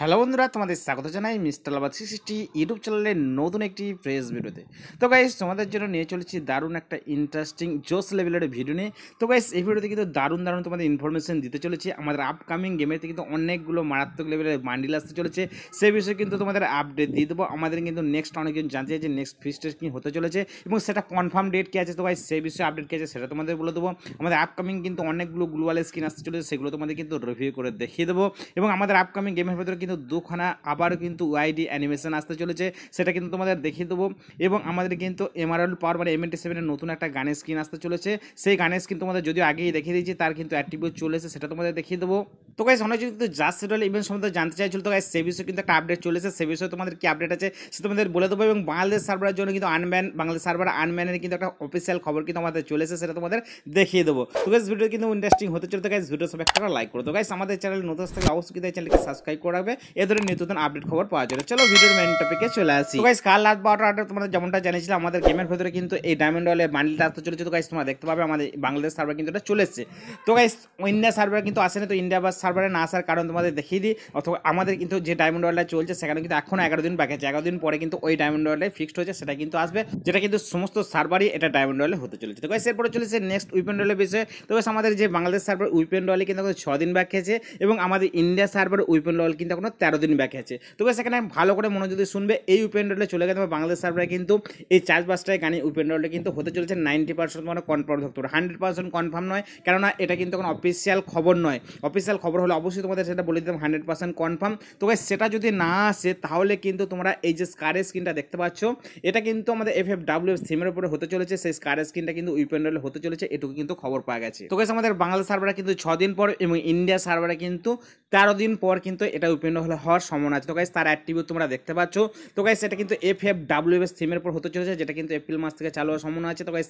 hello বন্ধুরা তোমাদের স্বাগত জানাই মিস্টার লাবাদ সিক্সটি ইউটিউব চ্যানেলের নতুন একটি প্রেস ভিডিওতে তো গাইস তোমাদের জন্য নিয়ে চলেছি দারুণ একটা ইন্টারেস্টিং জোস লেভেলের ভিডিও নিয়ে তো গাইস এই ভিডিওতে কিন্তু দারুণ দারুণ তোমাদের ইনফরমেশন দিতে চলেছে আমাদের আপকামিং গেমেতে কিন্তু অনেকগুলো মারাত্মক লেভেলের বান্ডিল আসতে চলেছে সে বিষয়ে কিন্তু তোমাদের আপডেট দিয়ে দেবো আমাদের কিন্তু নেক্সট অনেকজন জানতে চাইছে নেক্সট ফিস্টের কি হতে চলেছে এবং সেটা কনফার্ম ডেট কী আছে তো গাইস সেই বিষয়ে আপডেট কী আছে সেটা তোমাদের বলে দেবো আমাদের আপকামিং কিন্তু অনেকগুলো গ্লোবাল স্কিন আসতে চলেছে সেগুলো তোমাদের কিন্তু রিভিউ করে দেখিয়ে দেবো এবং আমাদের আপকামিং গেমের ভিতরে কিন্তু দুখানা আবারও কিন্তু ওয়াইডি অ্যানিমেশন আসতে চলেছে সেটা কিন্তু তোমাদের দেখিয়ে দেবো এবং আমাদের কিন্তু এমআরএল পাওয়ার মানে এমএনটি সেভেনের নতুন একটা গানের স্ক্রিন আসতে চলেছে সেই গানের স্ক্রিন তোমাদের যদিও আগেই দেখিয়ে দিয়েছি তার কিন্তু অ্যাট্রিবিউট চলেছে সেটা তোমাদের দেখিয়ে দেবো তো গাইস অনেক যদি কিন্তু জাস্ট সেটল ইভেন্ট সম্বন্ধে জানতে চাইছিল তো গাইস সে বিষয়ে কিন্তু একটা আপডেট চলেছে সে বিষয়ে তোমাদের কী আপডেট আছে সে তোমাদের বলে দেবো এবং বাংলাদেশ সার্ভারের জন্য কিন্তু আনম্যান বাংলাদেশ সার্ভার আনম্যানের কিন্তু একটা অফিসিয়াল খবর কিন্তু আমাদের চলেছে সেটা তোমাদের দেখিয়ে দেবো তো গাইস ভিডিও কিন্তু ইন্টারেস্টিং হতে চলতে গাইস ভিডিও সব একটা লাইক করে দেবো গাইস আমাদের চ্যানেল নতুন থাকলে অবশ্যই চ্যানেলকে সাবস্ক্রাইব করে রাখবে এ ধরনের নিত্যতন আপডেট খবর পাওয়া যাবে চলো ভিডিওর মেন টপিকে চলে আসি গাইস কাল রাত বারোটা আটটা তোমাদের যেমনটা জানিয়েছিলাম আমাদের গেমের ভেতরে কিন্তু এই ডায়মন্ড ওয়ালে মান্ডলিটা আসতে চলেছে তো গাইস তোমরা দেখতে পাবে আমাদের বাংলাদেশ সার্ভার কিন্তু এটা চলে এসছে তো গাইস ইন্ডিয়া সার্ভার কিন্তু আসেনি তো ইন্ডিয়া বা সার্ভারে না আসার কারণ তোমাদের দেখিয়ে দিই অথবা আমাদের কিন্তু যে ডায়মন্ড ওয়ালটা চলছে সেখানে কিন্তু এখন এগারো দিন বাকি আছে এগারো দিন পরে কিন্তু ওই ডায়মন্ড ওয়ালটাই ফিক্সড হয়েছে সেটা কিন্তু আসবে যেটা কিন্তু সমস্ত সার্ভারই এটা ডায়মন্ড ওয়ালে হতে চলেছে তো গাইস এরপরে চলেছে নেক্সট উইপেন্ড ওয়ালের বিষয়ে তো গাইস আমাদের যে বাংলাদেশ সার্ভার উইপেন্ড ওয়ালে কিন্তু এখন ছ দিন বাকি আছে এবং আমাদের ইন্ডিয়া সার্ভার উইপেন্ড ওয়াল কিন্তু এখন এখনও তেরো দিন ব্যাকে আছে তবে সেখানে ভালো করে মনোযোগ শুনবে এই উপেন রোডে চলে গেছে বাংলাদেশ সার্ভারে কিন্তু এই চার্জবাসটায় গানে রোডে কিন্তু হতে চলেছে নাইনটি পার্সেন্ট মানে কনফার্ম থাকতে হান্ড্রেড পার্সেন্ট কনফার্ম নয় কেননা এটা কিন্তু কোনো অফিসিয়াল খবর নয় অফিসিয়াল খবর হলে অবশ্যই তোমাদের সেটা বলে দিতাম হান্ড্রেড পার্সেন্ট কনফার্ম তো সেটা যদি না আসে তাহলে কিন্তু তোমরা এই যে স্কারের স্ক্রিনটা দেখতে পাচ্ছ এটা কিন্তু আমাদের এফ এফ ডাব্লিউ এফ সিমের উপরে হতে চলেছে সেই স্কারের স্ক্রিনটা কিন্তু রোডে হতে চলেছে এটুকু কিন্তু খবর পাওয়া গেছে তো আমাদের বাংলাদেশ সার্ভারে কিন্তু ছদিন পর এবং ইন্ডিয়া সার্ভারে কিন্তু তেরো দিন পর কিন্তু এটা উইপেন্ড বিভিন্ন হলে হওয়ার সম্ভাবনা আছে তো গাইস তার অ্যাট্রিবিউট তোমরা দেখতে পাচ্ছ তো গাইস এটা কিন্তু এফ এফ ডাব্লিউ এস থিমের উপর হতে চলেছে যেটা কিন্তু এপ্রিল মাস থেকে চালু হওয়ার সম্ভাবনা আছে তো গাইস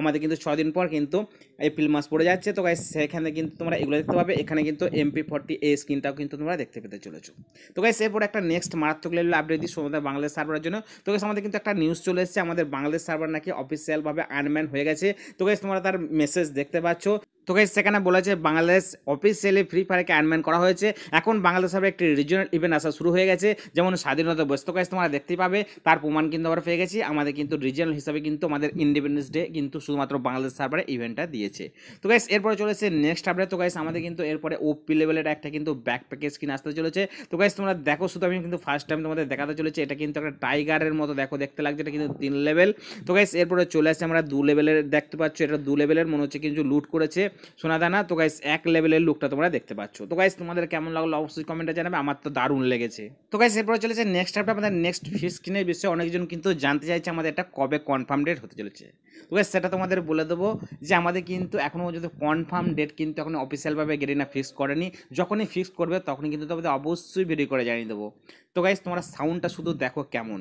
আমাদের কিন্তু ছদিন পর কিন্তু এপ্রিল মাস পড়ে যাচ্ছে তো গাইস সেখানে কিন্তু তোমরা এগুলো দেখতে পাবে এখানে কিন্তু এমপি ফর্টি এ স্ক্রিনটাও কিন্তু তোমরা দেখতে পেতে চলেছো তো গাইস এরপর একটা নেক্সট মারাত্মক লেভেল আপডেট দিচ্ছি আমাদের বাংলাদেশ সার্ভারের জন্য তো গাইস আমাদের কিন্তু একটা নিউজ চলে এসেছে আমাদের বাংলাদেশ সার্ভার নাকি অফিসিয়ালভাবে আনম্যান হয়ে গেছে তো গাইস তোমরা তার মেসেজ দেখতে পাচ্ছ তো গাইজ সেখানে বলেছে বাংলাদেশ অফিসিয়ালি ফ্রি ফায়ারকে অ্যাডমেন্ট করা হয়েছে এখন বাংলাদেশ আবার একটি রিজিওনাল ইভেন্ট আসা শুরু হয়ে গেছে যেমন স্বাধীনতা ব্যস্ত গাইজ তোমরা দেখতেই পাবে তার প্রমাণ কিন্তু আমরা পেয়ে গেছি আমাদের কিন্তু রিজিওনাল হিসাবে কিন্তু আমাদের ইন্ডিপেন্ডেন্স ডে কিন্তু শুধুমাত্র বাংলাদেশ সার্ভারে ইভেন্টটা দিয়েছে তো গাইজ এরপরে চলেছে নেক্সট আপডেট তো গাইজ আমাদের কিন্তু এরপরে ওপি লেভেলের একটা কিন্তু ব্যাক প্যাকেজ কিনে আসতে চলেছে তো গাইজ তোমরা দেখো শুধু আমি কিন্তু ফার্স্ট টাইম তোমাদের দেখাতে চলেছে এটা কিন্তু একটা টাইগারের মতো দেখো দেখতে লাগছে এটা কিন্তু তিন লেভেল তো গাইজ এরপরে চলে আসে আমরা দু লেভেলের দেখতে পাচ্ছ এটা দু লেভেলের মনে হচ্ছে কিন্তু লুট করেছে সোনাদানা তো গাইস এক লেভেলের লুকটা তোমরা দেখতে পাচ্ছ তো গাইস তোমাদের কেমন লাগলো অবশ্যই কমেন্টে জানাবে আমার তো দারুণ লেগেছে তো গাইস এরপরে চলেছে নেক্সট আপটা আমাদের নেক্সট ফিস স্ক্রিনের বিষয়ে অনেকজন কিন্তু জানতে চাইছে আমাদের এটা কবে কনফার্ম ডেট হতে চলেছে তো গাইস সেটা তোমাদের বলে দেবো যে আমাদের কিন্তু এখনও পর্যন্ত কনফার্ম ডেট কিন্তু এখন অফিসিয়ালভাবে না ফিক্স করেনি যখনই ফিক্স করবে তখনই কিন্তু তোমাদের অবশ্যই ভিডিও করে জানিয়ে দেবো তো গাইস তোমার সাউন্ডটা শুধু দেখো কেমন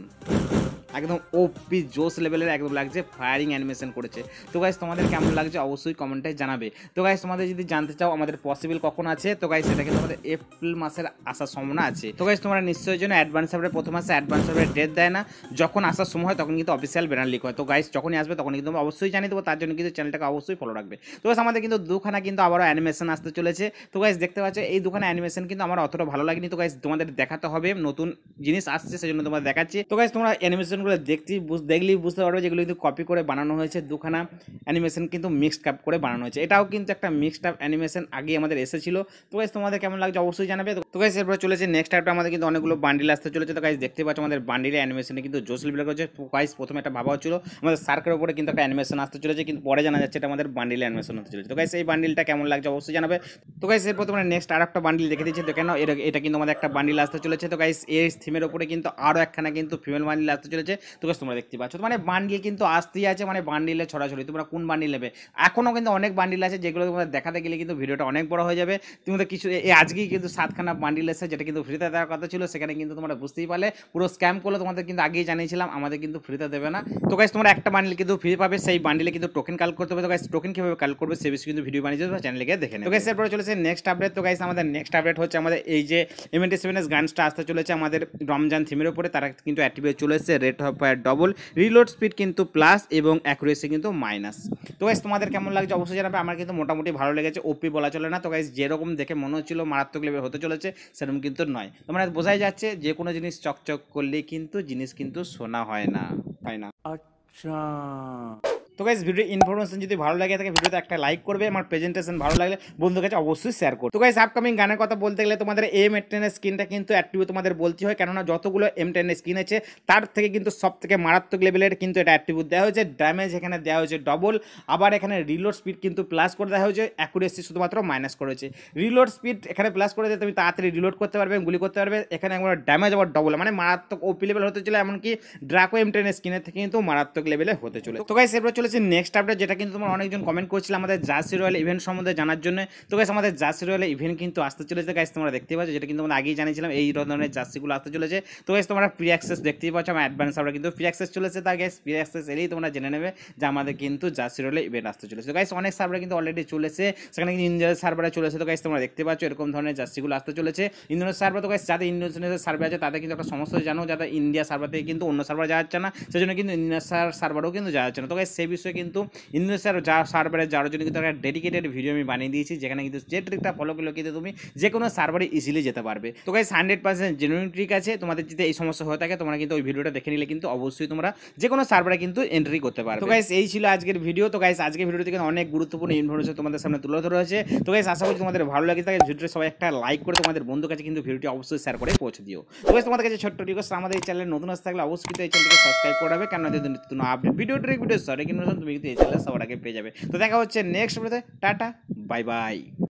একদম ওপি জোস লেভেলের একদম লাগছে ফায়ারিং অ্যানিমেশন করেছে তো গাইজ তোমাদের কেমন লাগছে অবশ্যই কমেন্টে জানাবে তো গাইজ তোমাদের যদি জানতে চাও আমাদের পসিবল কখন আছে তো গাইজ সেটাকে তোমাদের এপ্রিল মাসের আসার সম্ভাবনা আছে তো গাইজ তোমরা নিশ্চয়ই জন্য অ্যাডভান্স সার্ভে প্রথম মাসে অ্যাডভান্স সার্ভে ডেট দেয় না যখন আসার সময় হয় তখন কিন্তু অফিসিয়াল ব্যানার লিক হয় তো গাইজ যখনই আসবে তখন কিন্তু অবশ্যই জানিয়ে দেবো তার জন্য কিন্তু চ্যানেলটাকে অবশ্যই ফলো রাখবে তো গাইজ আমাদের কিন্তু দুখানা কিন্তু আবারও অ্যানিমেশন আসতে চলেছে তো গাইজ দেখতে পাচ্ছ এই দুখানা অ্যানিমেশন কিন্তু আমার অতটা ভালো লাগেনি তো গাইজ তোমাদের দেখাতে হবে নতুন জিনিস আসছে সেই জন্য তোমাদের দেখাচ্ছি তো গাইজ তোমরা অ্যানিমেশন অ্যানিমেশনগুলো দেখতেই দেখলেই বুঝতে পারবে যেগুলো কিন্তু কপি করে বানানো হয়েছে দুখানা অ্যানিমেশন কিন্তু মিক্সড আপ করে বানানো হয়েছে এটাও কিন্তু একটা মিক্সড আপ অ্যানিমেশন আগে আমাদের এসেছিল তো গাইজ তোমাদের কেমন লাগছে অবশ্যই জানাবে তো গাইজ এরপরে চলেছে নেক্সট আপটা আমাদের কিন্তু অনেকগুলো বান্ডিল আসতে চলেছে তো গাইজ দেখতে পাচ্ছ আমাদের বান্ডিলে অ্যানিমেশনে কিন্তু জোসলি বিলাক হচ্ছে গাইজ প্রথমে একটা ভাবা হচ্ছিল আমাদের সার্কের উপরে কিন্তু একটা অ্যানিমেশন আসতে চলেছে কিন্তু পরে জানা যাচ্ছে এটা আমাদের বান্ডিল অ্যানিমেশন হতে চলেছে তো গাইজ এই বান্ডিলটা কেমন লাগছে অবশ্যই জানাবে তো গাইজ এরপর তোমরা নেক্সট আর একটা বান্ডিল দেখে দিচ্ছে তো কেন এটা কিন্তু আমাদের একটা বান্ডিল আসতে চলেছে তো গাইজ এই থিমের উপরে কিন্তু আরও একখানা কিন্তু ফিমেল বান্ডিল আসতে চলেছে রয়েছে তো তোমরা দেখতে পাচ্ছ মানে বান্ডিল কিন্তু আসতেই আছে মানে বান্ডিলে ছড়াছড়ি তোমরা কোন বান্ডিল নেবে এখনও কিন্তু অনেক বান্ডিল আছে যেগুলো তোমাদের দেখাতে গেলে কিন্তু ভিডিওটা অনেক বড় হয়ে যাবে তোমাদের কিছু আজকেই কিন্তু সাতখানা বান্ডিল এসে যেটা কিন্তু ফ্রিতে দেওয়ার কথা ছিল সেখানে কিন্তু তোমরা বুঝতেই পারলে পুরো স্ক্যাম করলে তোমাদের কিন্তু আগেই জানিয়েছিলাম আমাদের কিন্তু ফ্রিতে দেবে না তো গাইজ তোমরা একটা বান্ডিল কিন্তু ফ্রি পাবে সেই বান্ডিলে কিন্তু টোকেন কাল করতে হবে তো গাইজ টোকেন কীভাবে কাল করবে সে বিষয়ে কিন্তু ভিডিও বানিয়ে দেবে চ্যানেলে গিয়ে দেখে তো গাইজ এরপরে চলেছে নেক্সট আপডেট তো গাইজ আমাদের নেক্সট আপডেট হচ্ছে আমাদের এই যে এমএনটি সেভেন এস গানসটা আসতে চলেছে আমাদের রমজান থিমের উপরে তারা কিন্তু চলে চলেছে red fire double reload speed কিন্তু প্লাস এবং অ্যাকুরেসি কিন্তু মাইনাস তো গাইজ তোমাদের কেমন লাগছে অবশ্যই জানাবে আমার কিন্তু মোটামুটি ভালো লেগেছে ওপি বলা চলে না তো গাইজ যেরকম দেখে মনে হচ্ছিলো মারাত্মক লেভেল হতে চলেছে সেরকম কিন্তু নয় তোমার বোঝাই যাচ্ছে যে কোনো জিনিস চকচক করলে কিন্তু জিনিস কিন্তু শোনা হয় না হয় না আচ্ছা তো গাইজ ভিডিও ইনফরমেশন যদি ভালো লাগে থাকে ভিডিওতে একটা লাইক করবে আমার প্রেজেন্টেশন ভালো লাগলে বন্ধুর কাছে অবশ্যই শেয়ার করবে তো গাইজ আপকামিং গানের কথা বলতে গেলে তোমাদের এম টেনের স্ক্রিনটা কিন্তু অ্যাক্টিভ তোমাদের বলতে হয় কেননা যতগুলো এম টেনের স্ক্রিন আছে তার থেকে কিন্তু সব থেকে মারাত্মক লেভেলের কিন্তু এটা অ্যাক্টিভ দেওয়া হয়েছে ড্যামেজ এখানে দেওয়া হয়েছে ডবল আবার এখানে রিলোড স্পিড কিন্তু প্লাস করে দেওয়া হয়েছে অ্যাকুরেসি শুধুমাত্র মাইনাস করেছে রিলোড স্পিড এখানে প্লাস করে দেয় তুমি তাড়াতাড়ি রিলোড করতে পারবে গুলি করতে পারবে এখানে একবার ড্যামেজ আবার ডবল মানে মারাত্মক ওপি লেভেল হতে চলে এমনকি ড্রাকো এম টেনের স্ক্রিনের থেকে কিন্তু মারাত্মক লেভেলে হতে চলে তো গাইজ এরপর চলে চলেছি নেক্সট আপডেট যেটা কিন্তু তোমার অনেকজন কমেন্ট করছিল আমাদের জার্সি রয়্যাল ইভেন্ট সম্বন্ধে জানার জন্য তো গাছ আমাদের জার্সি রয়্যাল ইভেন্ট কিন্তু আসতে চলেছে গাছ তোমরা দেখতে পাচ্ছ যেটা কিন্তু আমরা আগেই জানিয়েছিলাম এই ধরনের জার্সিগুলো আসতে চলেছে তো গাছ তোমরা প্রি অ্যাক্সেস দেখতেই পাচ্ছ আমার অ্যাডভান্স আমরা কিন্তু প্রি অ্যাক্সেস চলেছে তা গ্যাস প্রি অ্যাক্সেস এলেই তোমরা জেনে নেবে যে আমাদের কিন্তু জার্সি রয়্যাল ইভেন্ট আসতে চলেছে তো গাছ অনেক সার্ভারে কিন্তু অলরেডি চলেছে সেখানে কিন্তু ইন্ডিয়ার সার্ভারে চলেছে তো গাছ তোমরা দেখতে পাচ্ছ এরকম ধরনের জার্সিগুলো আসতে চলেছে ইন্দোনেশিয়ার সার্ভার তো গাছ যাদের ইন্দোনেশিয়ার সার্ভে আছে তাদের কিন্তু একটা সমস্যা জানো যাতে ইন্ডিয়া সার্ভার থেকে কিন্তু অন্য সার্ভার যাওয়া যাচ্ছে না সেজন্য কিন্তু ইন্ডিয়ার সার্ভারও কিন্তু যাওয়া যাচ্ছে না তো গাছ সেই বিষয়ে কিন্তু ইন্দোনেশিয়ার যা সার্ভারে যাওয়ার জন্য কিন্তু একটা ডেডিকেটেড ভিডিও আমি বানিয়ে দিয়েছি যেখানে কিন্তু যে ট্রিকটা ফলো করলে কিন্তু তুমি যে কোনো সার্ভারে ইজিলি যেতে পারবে তো guys hundred percent genuine trick আছে তোমাদের যদি এই সমস্যা হয়ে থাকে তোমরা কিন্তু ওই ভিডিওটা দেখে নিলে কিন্তু অবশ্যই তোমরা যে কোনো সার্ভারে কিন্তু এন্ট্রি করতে পারবে তো গাইস এই ছিল আজকের ভিডিও তো গাইস আজকের ভিডিওতে কিন্তু অনেক গুরুত্বপূর্ণ ইনফরমেশন তোমাদের সামনে তুলে ধরা হয়েছে তো গাইস আশা করি তোমাদের ভালো লাগে থাকে ভিডিওটা সবাই একটা লাইক করে তোমাদের বন্ধুর কাছে কিন্তু ভিডিওটি অবশ্যই শেয়ার করে পৌঁছে দিও তো গাইস তোমাদের কাছে ছোট্ট রিকোয়েস্ট আমাদের এই চ্যানেলে নতুন আসতে থাকলে অবশ্যই এই চ্যানেলটিকে সাবস্ক্রাইব করাবে কেননা যদি নতুন আপডেট ভিডিও ট্রিক ভিডিও সরে কিন্তু ইনফরমেশন তুমি কিন্তু এই সবার আগে পেয়ে যাবে তো দেখা হচ্ছে নেক্সট ভিডিওতে টাটা বাই বাই